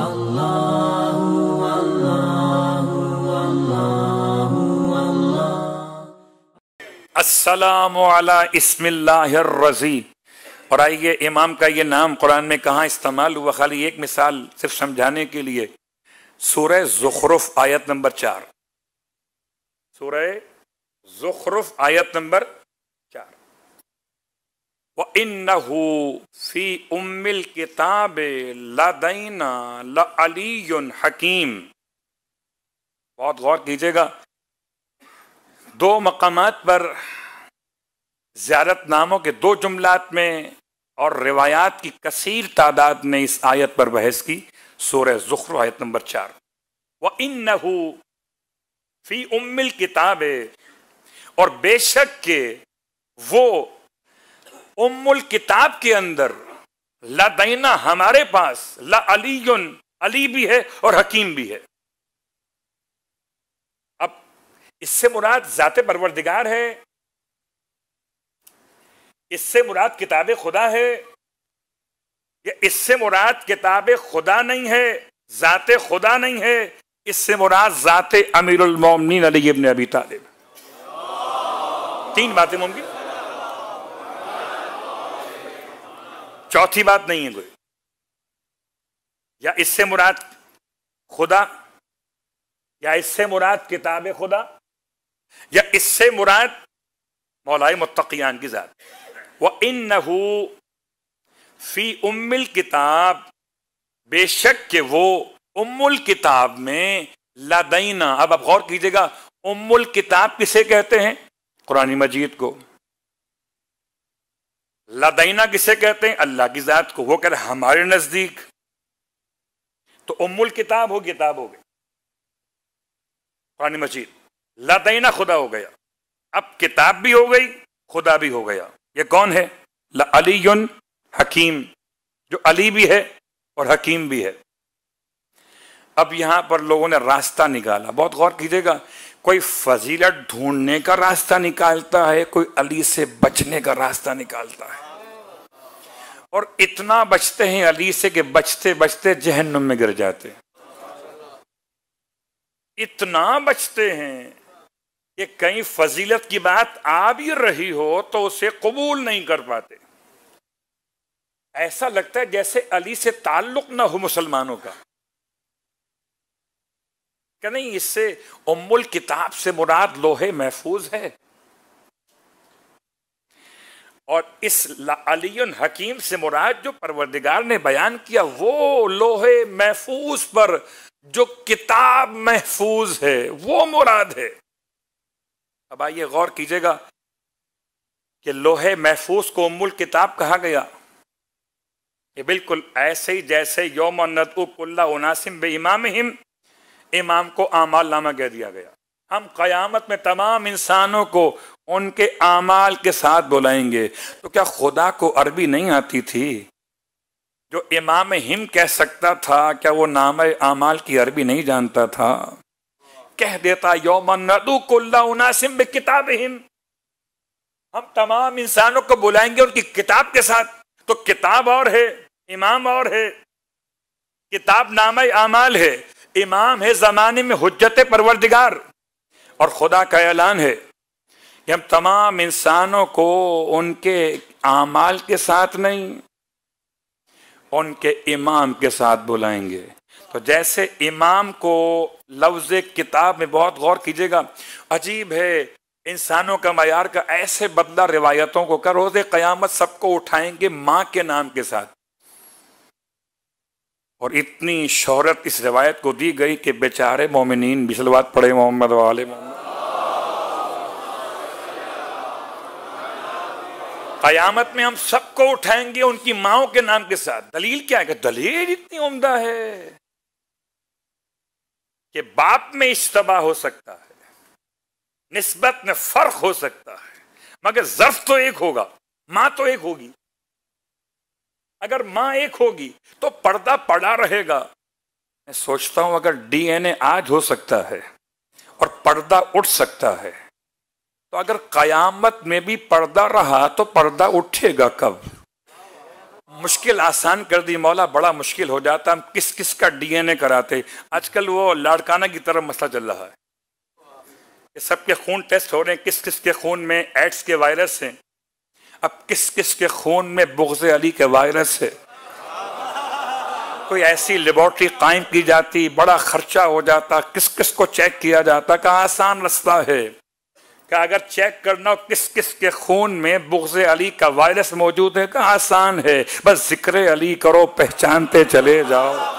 असलम इसमिल्लाजी और आइए इमाम का ये नाम कुरान में कहाँ इस्तेमाल हुआ खाली एक मिसाल सिर्फ समझाने के लिए सूरह ज़ुखरुफ आयत नंबर चार सूरह ज़ुखरुफ आयत नंबर फी उम्मिल किताब ल अली हकीम बहुत गौर कीजिएगा दो मकाम पर ज्यारत नामों के दो जुमलात में और रिवायात की कसीर तादाद ने इस आयत पर बहस की सोरे ज़ुखर आयत नंबर चार व इन फी उम्मिल किताब और बेशक के वो उम्मुल किताब के अंदर लदैना हमारे पास ला अली अली भी है और हकीम भी है अब इससे मुराद जाते परवरदिगार है इससे मुराद किताब खुदा है या इससे मुराद किताब खुदा नहीं है जाते खुदा नहीं है इससे मुराद ज़ात अमीरमिन अली इबन अबी तालिब तीन बातें मुमकिन चौथी बात नहीं है कोई या इससे मुराद खुदा या इससे मुराद किताब खुदा या इससे मुराद मौलाए मुतकियान की ज़ात व इन नहू फ़ी उम्मिल किताब बेशक के वो उम्मुल किताब में लादईना अब आप गौर कीजिएगा उम्मुल किताब किसे कहते हैं कुरानी मजीद को लदैना किसे कहते हैं अल्लाह की ज़ात को वो कह रहे हमारे नज़दीक तो उम्मुल किताब हो किताब हो गई कुरान मजीद लदैना खुदा हो गया अब किताब भी हो गई खुदा भी हो गया ये कौन है अली हकीम जो अली भी है और हकीम भी है अब यहाँ पर लोगों ने रास्ता निकाला बहुत गौर कीजिएगा कोई फजीलत ढूंढने का रास्ता निकालता है कोई अली से बचने का रास्ता निकालता है और इतना बचते हैं अली से कि बचते बचते जहन्नुम में गिर जाते इतना बचते हैं कि कहीं फजीलत की बात आ भी रही हो तो उसे कबूल नहीं कर पाते ऐसा लगता है जैसे अली से ताल्लुक ना हो मुसलमानों का क्या नहीं इससे उम्मुल किताब से मुराद लोहे महफूज है और इस अली हकीम से मुराद जो परवरदिगार ने बयान किया वो लोहे महफूज पर जो किताब महफूज है वो मुराद है अब आइए गौर कीजिएगा कि लोहे महफूज को उम्मुल किताब कहा गया ये बिल्कुल ऐसे ही जैसे योम नदउल्ला उनासिम बे इमाम हिम इमाम को आमाल नामा कह दिया गया हम क़यामत में तमाम इंसानों को उनके आमाल के साथ बुलाएंगे तो क्या खुदा को अरबी नहीं आती थी जो इमाम हिम कह सकता था क्या वो नाम आमाल की अरबी नहीं जानता था कह देता यौमन उनासिम किताब हिम हम तमाम इंसानों को बुलाएंगे उनकी किताब के साथ तो किताब और है इमाम और है किताब नाम आमाल है इमाम है जमाने में हजत परवरदिगार और खुदा का ऐलान है कि हम तमाम इंसानों को उनके आमाल के साथ नहीं उनके इमाम के साथ बुलाएंगे तो जैसे इमाम को लफ्ज किताब में बहुत गौर कीजिएगा अजीब है इंसानों का मैार का ऐसे बदला रिवायतों को कर रोज़ क़यामत सबको उठाएंगे माँ के नाम के साथ और इतनी शोहरत इस रिवायत को दी गई कि बेचारे मोमिन बिसलवात पड़े मोहम्मद वाले मोहम्मद कयामत में हम सबको उठाएंगे उनकी माओ के नाम के साथ दलील क्या है दलील इतनी उमदा है कि बाप में इश्तबा हो सकता है नस्बत में फर्क हो सकता है मगर जर्फ तो एक होगा माँ तो एक होगी अगर मां एक होगी तो पर्दा पड़ा रहेगा मैं सोचता हूं अगर डीएनए आज हो सकता है और पर्दा उठ सकता है तो अगर कयामत में भी पर्दा रहा तो पर्दा उठेगा कब मुश्किल आसान कर दी मौला बड़ा मुश्किल हो जाता हम किस किस का डीएनए कराते आजकल वो लाड़काना की तरफ मसला चल रहा है सबके खून टेस्ट हो रहे हैं किस किस के खून में एड्स के वायरस हैं अब किस किस के खून में बुग्ज अली के वायरस है कोई ऐसी लेबोरेटरी कायम की जाती बड़ा खर्चा हो जाता किस किस को चेक किया जाता का आसान रास्ता है का अगर चेक करना हो किस किस के खून में बुग्ज अली का वायरस मौजूद है का आसान है बस जिक्र अली करो पहचानते चले जाओ